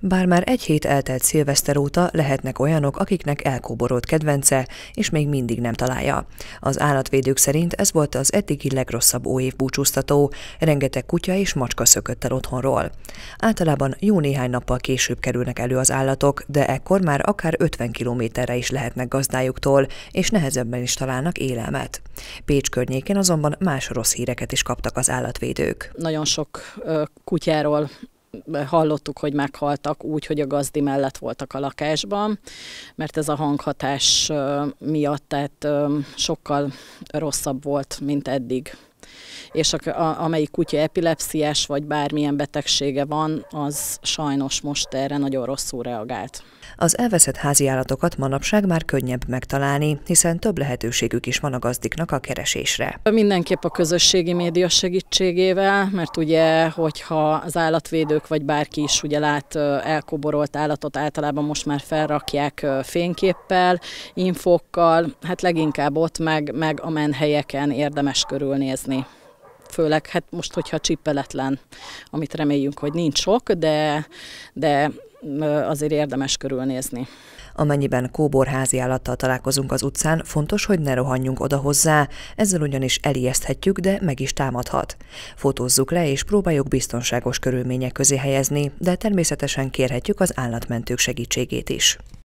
Bár már egy hét eltelt szilveszter óta lehetnek olyanok, akiknek elkóborolt kedvence, és még mindig nem találja. Az állatvédők szerint ez volt az eddigi legrosszabb óév búcsúztató, rengeteg kutya és macska szökött el otthonról. Általában jó néhány nappal később kerülnek elő az állatok, de ekkor már akár 50 kilométerre is lehetnek gazdájuktól, és nehezebben is találnak élelmet. Pécs környékén azonban más rossz híreket is kaptak az állatvédők. Nagyon sok kutyáról hallottuk, hogy meghaltak úgy, hogy a gazdi mellett voltak a lakásban, mert ez a hanghatás miatt tehát sokkal rosszabb volt, mint eddig és a, a, amelyik kutya epilepsziás vagy bármilyen betegsége van, az sajnos most erre nagyon rosszul reagált. Az elveszett háziállatokat manapság már könnyebb megtalálni, hiszen több lehetőségük is van a gazdiknak a keresésre. Mindenképp a közösségi média segítségével, mert ugye, hogyha az állatvédők vagy bárki is ugye lát elkoborolt állatot, általában most már felrakják fényképpel, infokkal, hát leginkább ott meg, meg a menhelyeken érdemes körülnézni főleg hát most, hogyha csippeletlen, amit reméljünk, hogy nincs sok, de, de azért érdemes körülnézni. Amennyiben kóborházi állattal találkozunk az utcán, fontos, hogy ne rohanjunk oda hozzá, ezzel ugyanis elijeszthetjük, de meg is támadhat. Fotózzuk le és próbáljuk biztonságos körülmények közé helyezni, de természetesen kérhetjük az állatmentők segítségét is.